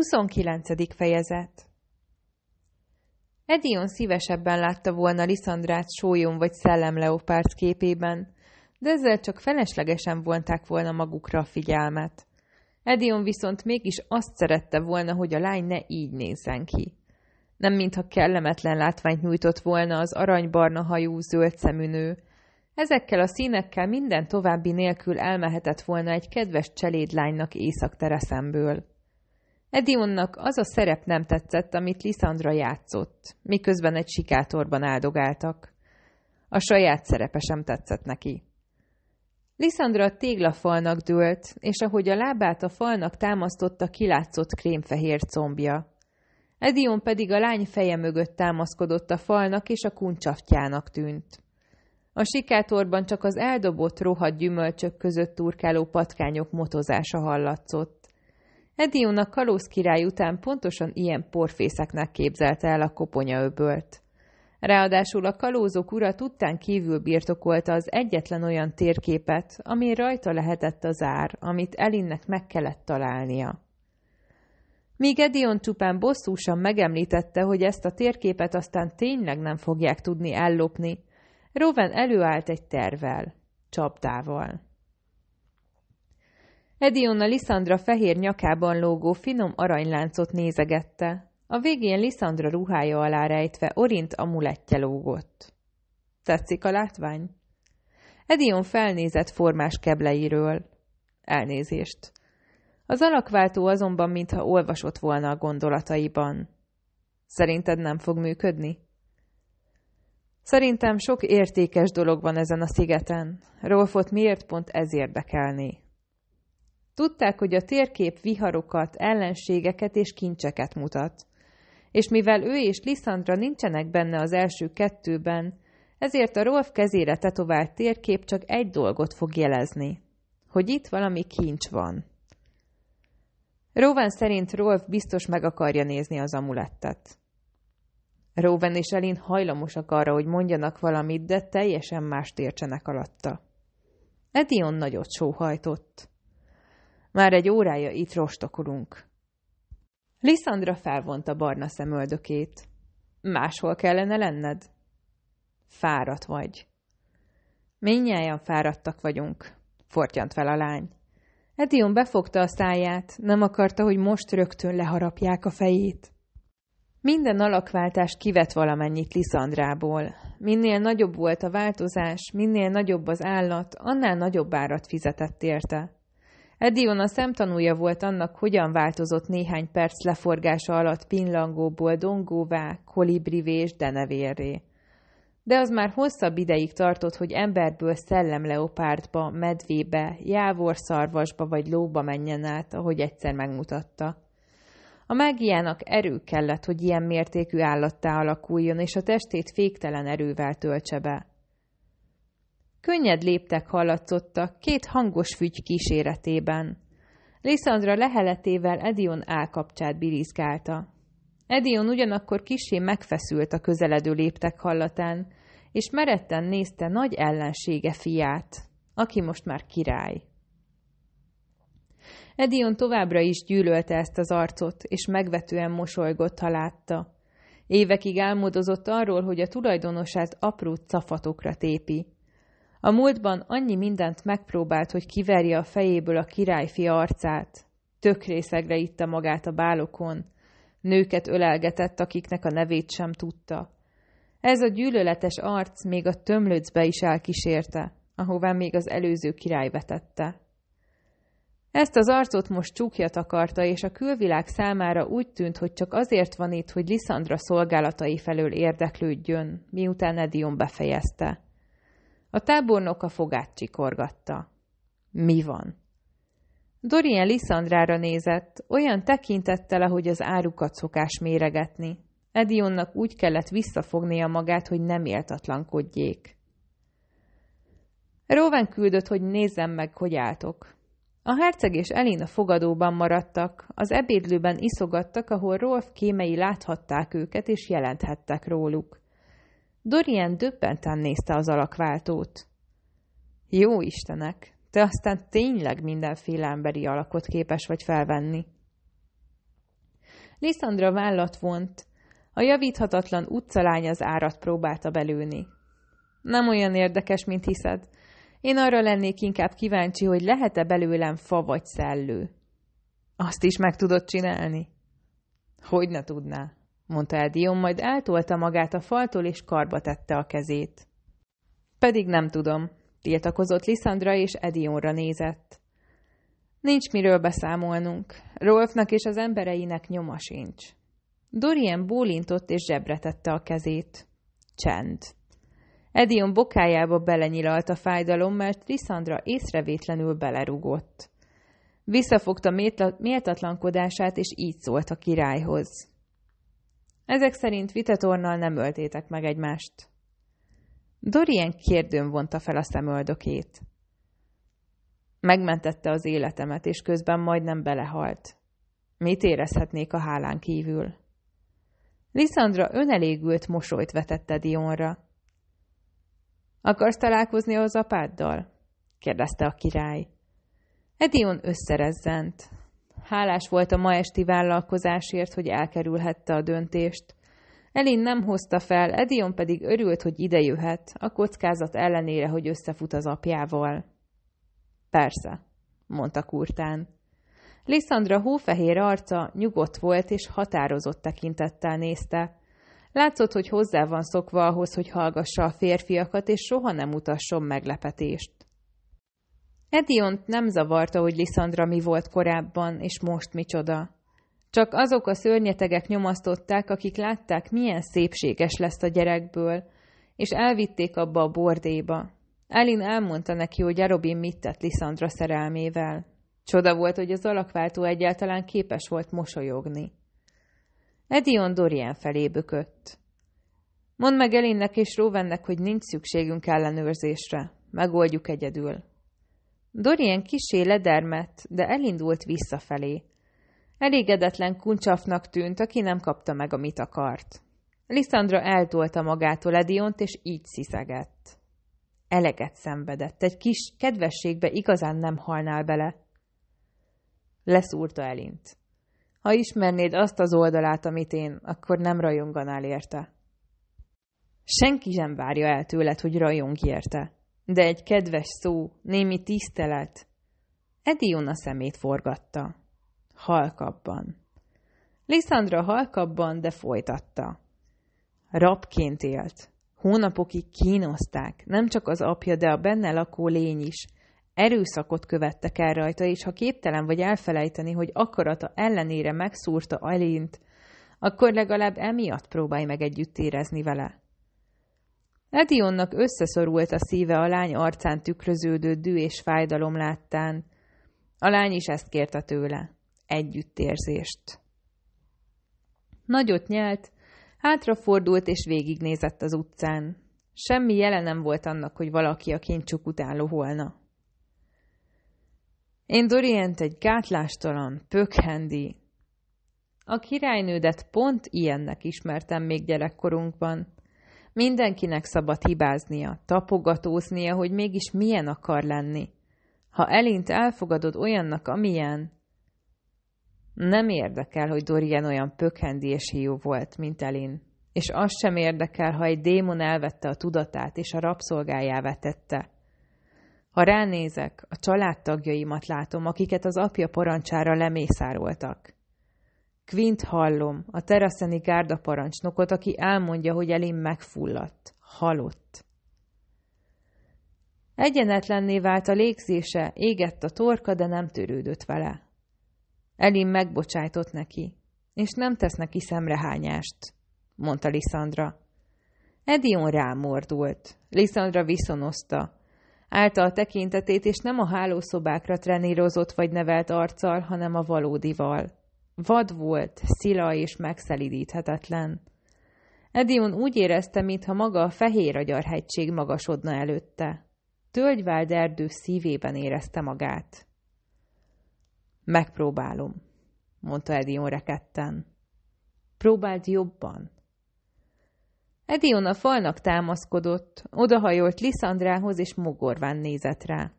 29. fejezet Edion szívesebben látta volna Lisandrát sólyom vagy szellemleopárt képében, de ezzel csak feleslegesen vonták volna magukra a figyelmet. Edion viszont mégis azt szerette volna, hogy a lány ne így nézzen ki. Nem mintha kellemetlen látványt nyújtott volna az aranybarna hajú zöld szemű nő. Ezekkel a színekkel minden további nélkül elmehetett volna egy kedves cselédlánynak északtereszemből. Edionnak az a szerep nem tetszett, amit Lisandra játszott, miközben egy sikátorban áldogáltak. A saját szerepe sem tetszett neki. Lisandra a téglafalnak dőlt, és ahogy a lábát a falnak támasztotta, kilátszott krémfehér combja. Edion pedig a lány feje mögött támaszkodott a falnak, és a kuncsaftjának tűnt. A sikátorban csak az eldobott rohadt gyümölcsök között turkáló patkányok motozása hallatszott a Kalóz király után pontosan ilyen porfészeknek képzelte el a koponyaöbölt. Ráadásul a kalózok ura tudtán kívül birtokolta az egyetlen olyan térképet, ami rajta lehetett az ár, amit Elinnek meg kellett találnia. Míg Edion csupán bosszúsan megemlítette, hogy ezt a térképet aztán tényleg nem fogják tudni ellopni, Rowan előállt egy tervel, csapdával. Edionna Lisandra fehér nyakában lógó finom aranyláncot nézegette. A végén Lisandra ruhája alá rejtve orint amulettje lógott. Tetszik a látvány? Edion felnézett formás kebleiről. Elnézést. Az alakváltó azonban, mintha olvasott volna a gondolataiban. Szerinted nem fog működni? Szerintem sok értékes dolog van ezen a szigeten. Rolfot miért pont ez érdekelné? Tudták, hogy a térkép viharokat, ellenségeket és kincseket mutat. És mivel ő és Lisandra nincsenek benne az első kettőben, ezért a Rolf kezére tetovált térkép csak egy dolgot fog jelezni, hogy itt valami kincs van. Róven szerint Rolf biztos meg akarja nézni az amulettet. Róven és Elin hajlamosak arra, hogy mondjanak valamit, de teljesen mást értsenek alatta. Edion nagyot sóhajtott. Már egy órája itt rostokolunk. Lisandra felvonta barna szemöldökét. Máshol kellene lenned? Fáradt vagy. Mindnyájan fáradtak vagyunk, fortyant fel a lány. Edion befogta a száját, nem akarta, hogy most rögtön leharapják a fejét. Minden alakváltás kivet valamennyit Lisandrából. Minél nagyobb volt a változás, minél nagyobb az állat, annál nagyobb árat fizetett érte. Edion a szemtanúja volt annak, hogyan változott néhány perc leforgása alatt pinlangóból dongóvá, kolibrivé és denevérré. De az már hosszabb ideig tartott, hogy emberből szellemleopártba, medvébe, jávorszarvasba vagy lóba menjen át, ahogy egyszer megmutatta. A mágiának erő kellett, hogy ilyen mértékű állattá alakuljon, és a testét féktelen erővel töltse be. Könnyed léptek hallatszottak, két hangos fügy kíséretében. Lisandra leheletével Edion állkapcsát birizgálta. Edion ugyanakkor kisé megfeszült a közeledő léptek hallatán, és meretten nézte nagy ellensége fiát, aki most már király. Edion továbbra is gyűlölte ezt az arcot, és megvetően mosolygott, ha látta. Évekig álmodozott arról, hogy a tulajdonosát apró cafatokra tépi. A múltban annyi mindent megpróbált, hogy kiverje a fejéből a királyfi arcát. Tök részegre itta magát a bálokon. Nőket ölelgetett, akiknek a nevét sem tudta. Ez a gyűlöletes arc még a tömlőcbe is elkísérte, ahová még az előző király vetette. Ezt az arcot most csukja akarta, és a külvilág számára úgy tűnt, hogy csak azért van itt, hogy Lisandra szolgálatai felől érdeklődjön, miután Edion befejezte. A tábornok a fogát csikorgatta. Mi van? Dorian Lissandrára nézett, olyan tekintettel, ahogy az árukat szokás méregetni. Edionnak úgy kellett visszafognia magát, hogy nem éltatlankodjék. Róven küldött, hogy nézzem meg, hogy álltok. A herceg és Elina fogadóban maradtak, az ebédlőben iszogattak, ahol Rolf kémei láthatták őket és jelenthettek róluk. Dorian döbbenten nézte az alakváltót. Jó Istenek, te aztán tényleg mindenféle emberi alakot képes vagy felvenni. Lisandra vállat vont, a javíthatatlan utcalány az árat próbálta belőni. Nem olyan érdekes, mint hiszed. Én arra lennék inkább kíváncsi, hogy lehet-e belőlem fa vagy szellő. Azt is meg tudod csinálni? Hogy ne tudná? mondta Edion, majd eltolta magát a faltól és karba tette a kezét. Pedig nem tudom, tiltakozott Lisandra és Edionra nézett. Nincs miről beszámolnunk. Rolfnak és az embereinek nyoma sincs. Dorian bólintott és zsebre tette a kezét. Csend. Edion bokájába belenyilalt a fájdalom, mert Lisandra észrevétlenül belerugott. Visszafogta méltatlankodását, és így szólt a királyhoz. Ezek szerint vitetornal nem öltétek meg egymást. Dorien kérdőn vonta fel a szemöldökét. Megmentette az életemet, és közben majdnem belehalt. Mit érezhetnék a hálán kívül? Lisandra önelégült mosolyt vetette Dionra. Akarsz találkozni az apáddal? kérdezte a király. Edion összerezzent. Hálás volt a ma esti vállalkozásért, hogy elkerülhette a döntést. Elin nem hozta fel, Edion pedig örült, hogy ide jöhet, a kockázat ellenére, hogy összefut az apjával. Persze, mondta Kurtán. Lisandra hófehér arca nyugodt volt és határozott tekintettel nézte. Látszott, hogy hozzá van szokva ahhoz, hogy hallgassa a férfiakat, és soha nem utasson meglepetést. Ediont nem zavarta, hogy Lisandra mi volt korábban, és most micsoda. Csak azok a szörnyetegek nyomasztották, akik látták, milyen szépséges lesz a gyerekből, és elvitték abba a bordéba. Elin elmondta neki, hogy Arobin mit tett Lisandra szerelmével. Csoda volt, hogy az alakváltó egyáltalán képes volt mosolyogni. Edion Dorian felé bökött. Mondd meg Elinnek és Róvennek, hogy nincs szükségünk ellenőrzésre. Megoldjuk egyedül. Dorian kisé ledermett, de elindult visszafelé. Elégedetlen kuncsafnak tűnt, aki nem kapta meg, amit akart. Lisandra eltolta magától Ediont, és így sziszegett. Eleget szenvedett, egy kis kedvességbe igazán nem halnál bele. Leszúrta Elint. Ha ismernéd azt az oldalát, amit én, akkor nem rajonganál érte. Senki sem várja el tőled, hogy rajong érte de egy kedves szó, némi tisztelet. Edion a szemét forgatta. Halkabban. Lisandra halkabban, de folytatta. Rabként élt. Hónapokig kínozták, nem csak az apja, de a benne lakó lény is. Erőszakot követtek el rajta, és ha képtelen vagy elfelejteni, hogy akarata ellenére megszúrta Alint, akkor legalább emiatt próbálj meg együtt érezni vele. Edionnak összeszorult a szíve a lány arcán tükröződő dű és fájdalom láttán. A lány is ezt kérte tőle. Együttérzést. Nagyot nyelt, hátrafordult és végignézett az utcán. Semmi jele nem volt annak, hogy valaki a kincsuk után loholna. Én Dorient egy gátlástalan, pökhendi. A királynődet pont ilyennek ismertem még gyerekkorunkban. Mindenkinek szabad hibáznia, tapogatóznia, hogy mégis milyen akar lenni. Ha Elint elfogadod olyannak, amilyen... Nem érdekel, hogy Dorian olyan pökhendi és hiú volt, mint Elin. És az sem érdekel, ha egy démon elvette a tudatát és a rabszolgájává tette. Ha ránézek, a családtagjaimat látom, akiket az apja parancsára lemészároltak. Quint hallom, a teraszeni parancsnokot, aki elmondja, hogy elém megfulladt. Halott. Egyenetlenné vált a légzése, égett a torka, de nem törődött vele. Elin megbocsájtott neki, és nem tesz neki szemrehányást, mondta Lisandra. Edion rámordult. Lisandra viszonozta. Állta a tekintetét, és nem a hálószobákra trenírozott vagy nevelt arccal, hanem a valódival. Vad volt, szila és megszelidíthetetlen. Edion úgy érezte, mintha maga a fehér agyarhegység magasodna előtte. Tölgyváld erdő szívében érezte magát. Megpróbálom, mondta Edion reketten. Próbáld jobban. Edion a falnak támaszkodott, odahajolt Lisandrához és mogorván nézett rá.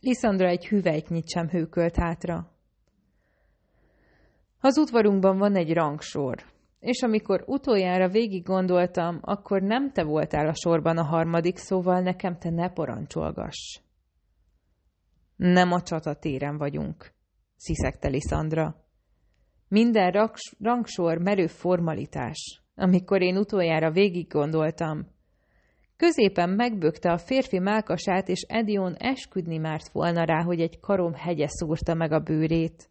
Lisandra egy hüvelyknyit sem hőkölt hátra, az udvarunkban van egy rangsor, és amikor utoljára végig gondoltam, akkor nem te voltál a sorban a harmadik, szóval nekem te ne parancsolgass. Nem a csatatéren vagyunk, sziszegte Lisandra. Minden raks, rangsor merő formalitás, amikor én utoljára végig gondoltam. Középen megbökte a férfi málkasát, és Edion esküdni márt volna rá, hogy egy karom hegye szúrta meg a bőrét.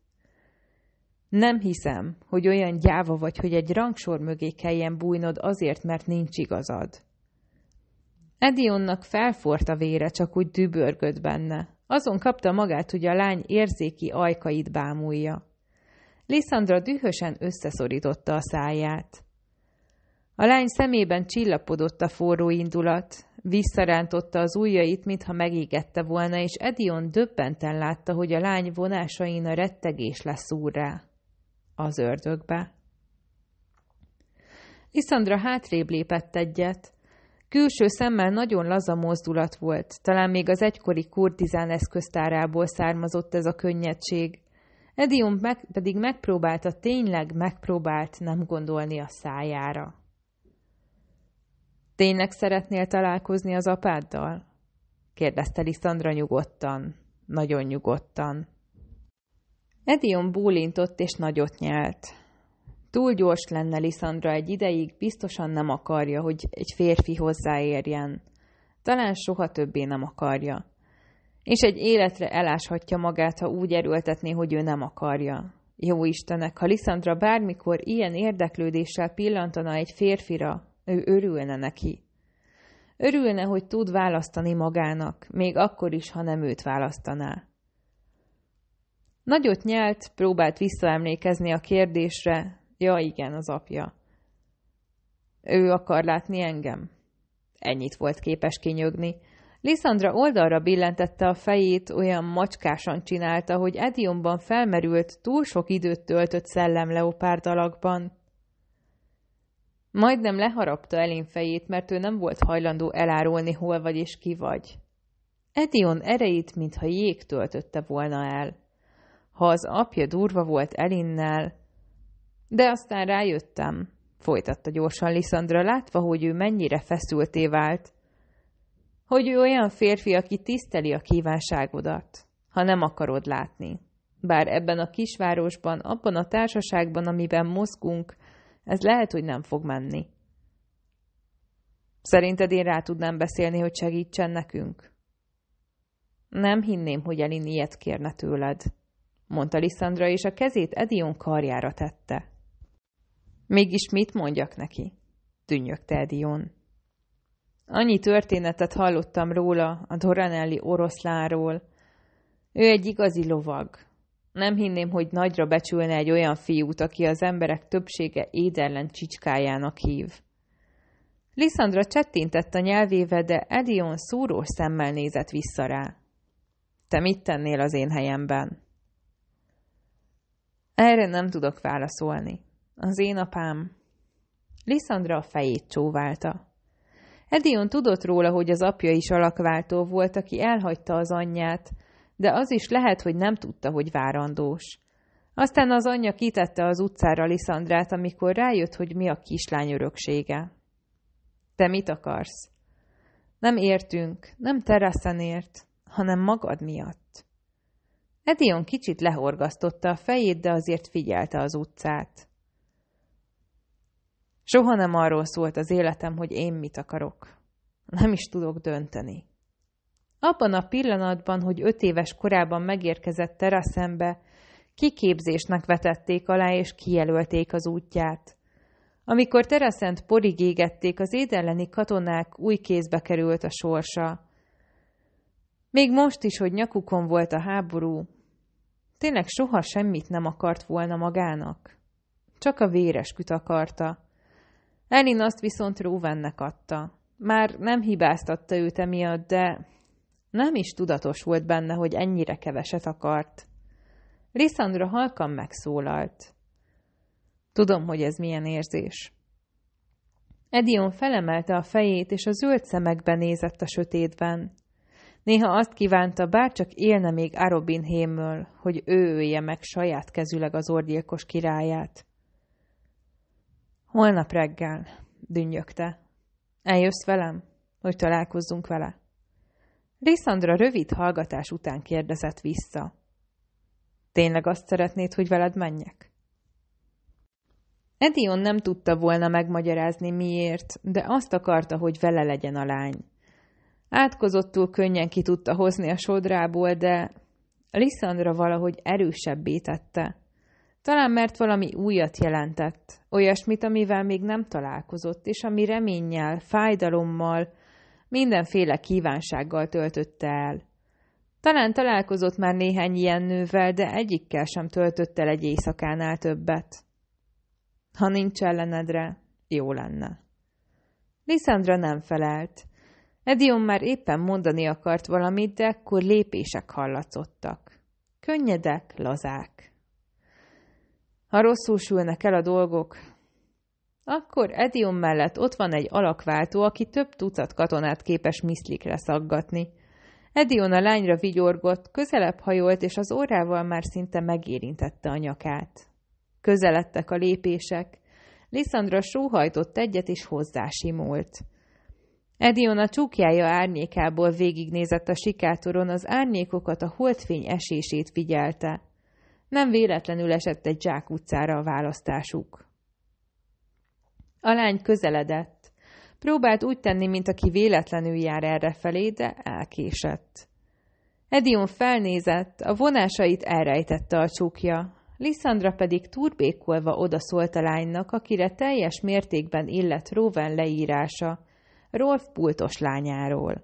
Nem hiszem, hogy olyan gyáva vagy, hogy egy rangsor mögé kelljen bújnod azért, mert nincs igazad. Edionnak felfort a vére, csak úgy dübörgött benne. Azon kapta magát, hogy a lány érzéki ajkait bámulja. Lisandra dühösen összeszorította a száját. A lány szemében csillapodott a forró indulat, visszarántotta az ujjait, mintha megégette volna, és Edion döbbenten látta, hogy a lány vonásain a rettegés leszúr rá. Az ördögbe? Iszandra hátrébb lépett egyet. Külső szemmel nagyon laza mozdulat volt, talán még az egykori kurtizán eszköztárából származott ez a könnyedség. Edion meg, pedig megpróbálta, tényleg megpróbált nem gondolni a szájára. Tényleg szeretnél találkozni az apáddal? kérdezte Lisandra nyugodtan, nagyon nyugodtan. Edion bólintott és nagyot nyelt. Túl gyors lenne Lisandra egy ideig, biztosan nem akarja, hogy egy férfi hozzáérjen. Talán soha többé nem akarja. És egy életre eláshatja magát, ha úgy erőltetné, hogy ő nem akarja. Jó Istenek, ha Lisandra bármikor ilyen érdeklődéssel pillantana egy férfira, ő örülne neki. Örülne, hogy tud választani magának, még akkor is, ha nem őt választaná. Nagyot nyelt, próbált visszaemlékezni a kérdésre. Ja, igen, az apja. Ő akar látni engem. Ennyit volt képes kinyögni. Lisandra oldalra billentette a fejét, olyan macskásan csinálta, hogy Edionban felmerült, túl sok időt töltött szellemleopárd alakban. Majdnem leharapta Elin fejét, mert ő nem volt hajlandó elárulni, hol vagy és ki vagy. Edion erejét, mintha jég töltötte volna el ha az apja durva volt Elinnel. De aztán rájöttem, folytatta gyorsan Lisandra, látva, hogy ő mennyire feszülté vált, hogy ő olyan férfi, aki tiszteli a kívánságodat, ha nem akarod látni. Bár ebben a kisvárosban, abban a társaságban, amiben mozgunk, ez lehet, hogy nem fog menni. Szerinted én rá tudnám beszélni, hogy segítsen nekünk? Nem hinném, hogy Elin ilyet kérne tőled mondta Lisandra, és a kezét Edion karjára tette. Mégis mit mondjak neki? Tűnjögte Edion. Annyi történetet hallottam róla, a Doranelli oroszláról. Ő egy igazi lovag. Nem hinném, hogy nagyra becsülne egy olyan fiút, aki az emberek többsége édellen csicskájának hív. Lisandra csettintett a nyelvéve, de Edion szúrós szemmel nézett vissza rá. Te mit tennél az én helyemben? Erre nem tudok válaszolni. Az én apám... Lisandra a fejét csóválta. Edion tudott róla, hogy az apja is alakváltó volt, aki elhagyta az anyját, de az is lehet, hogy nem tudta, hogy várandós. Aztán az anyja kitette az utcára Lisandrát, amikor rájött, hogy mi a kislány öröksége. Te mit akarsz? Nem értünk, nem teraszen ért, hanem magad miatt. Edion kicsit lehorgasztotta a fejét, de azért figyelte az utcát. Soha nem arról szólt az életem, hogy én mit akarok. Nem is tudok dönteni. Abban a pillanatban, hogy öt éves korában megérkezett teraszembe, kiképzésnek vetették alá és kijelölték az útját. Amikor teraszent porig égették, az édelleni katonák új kézbe került a sorsa. Még most is, hogy nyakukon volt a háború. Tényleg soha semmit nem akart volna magának. Csak a véres küt akarta. Elin azt viszont Róvennek adta. Már nem hibáztatta őt emiatt, de nem is tudatos volt benne, hogy ennyire keveset akart. Lisandra halkan megszólalt. Tudom, hogy ez milyen érzés. Edion felemelte a fejét, és a zöld szemekbe nézett a sötétben. Néha azt kívánta, bárcsak élne még Arobin hémről, hogy ő ölje meg saját kezüleg az orgyilkos királyát. Holnap reggel, dünnyögte. Eljössz velem, hogy találkozzunk vele? Lisandra rövid hallgatás után kérdezett vissza. Tényleg azt szeretnéd, hogy veled menjek? Edion nem tudta volna megmagyarázni miért, de azt akarta, hogy vele legyen a lány. Átkozottul könnyen ki tudta hozni a sodrából, de Lisandra valahogy erősebbé tette. Talán mert valami újat jelentett, olyasmit, amivel még nem találkozott, és ami reménnyel, fájdalommal, mindenféle kívánsággal töltötte el. Talán találkozott már néhány ilyen nővel, de egyikkel sem töltött el egy éjszakánál többet. Ha nincs ellenedre, jó lenne. Lisandra nem felelt. Edion már éppen mondani akart valamit, de akkor lépések hallatszottak. Könnyedek, lazák. Ha rosszul sülnek el a dolgok, akkor Edion mellett ott van egy alakváltó, aki több tucat katonát képes miszlikre szaggatni. Edion a lányra vigyorgott, közelebb hajolt, és az órával már szinte megérintette a nyakát. Közeledtek a lépések. Lisandra sóhajtott egyet, és hozzásimolt. Edion a csukjája árnyékából végignézett a sikátoron, az árnyékokat a holdfény esését figyelte. Nem véletlenül esett egy zsák utcára a választásuk. A lány közeledett. Próbált úgy tenni, mint aki véletlenül jár felé, de elkésett. Edion felnézett, a vonásait elrejtette a csukja. Lissandra pedig turbékolva odaszólt a lánynak, akire teljes mértékben illett Róven leírása – Rolf pultos lányáról.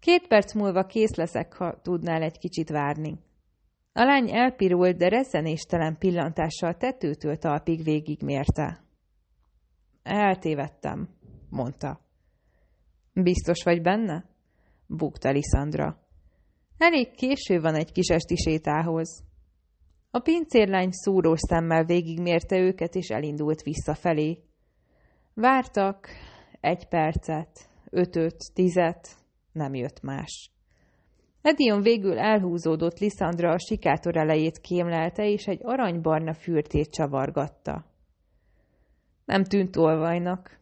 Két perc múlva kész leszek, ha tudnál egy kicsit várni. A lány elpirult, de reszenéstelen pillantással tetőtől talpig végigmérte. Eltévedtem, mondta. Biztos vagy benne? bukta Lisandra. Elég késő van egy kis esti sétához. A pincérlány szúrós szemmel végigmérte őket, és elindult visszafelé. Vártak, egy percet, ötöt, tizet, nem jött más. Edion végül elhúzódott Lisandra a sikátor elejét kémlelte, és egy aranybarna fürtét csavargatta. Nem tűnt olvajnak.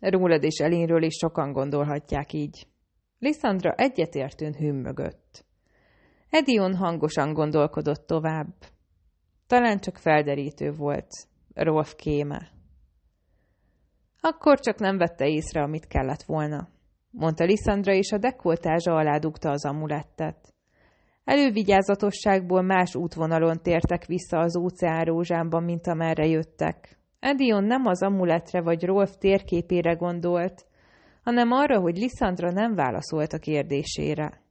Rólad és Elinről is sokan gondolhatják így. Lisandra egyetértőn hümmögött. Edion hangosan gondolkodott tovább. Talán csak felderítő volt. Rolf kéme. Akkor csak nem vette észre, amit kellett volna, mondta Lisandra, és a dekoltázsa alá dugta az amulettet. Elővigyázatosságból más útvonalon tértek vissza az óceán rózsámban, mint amerre jöttek. Edion nem az amuletre vagy Rolf térképére gondolt, hanem arra, hogy Lisandra nem válaszolt a kérdésére.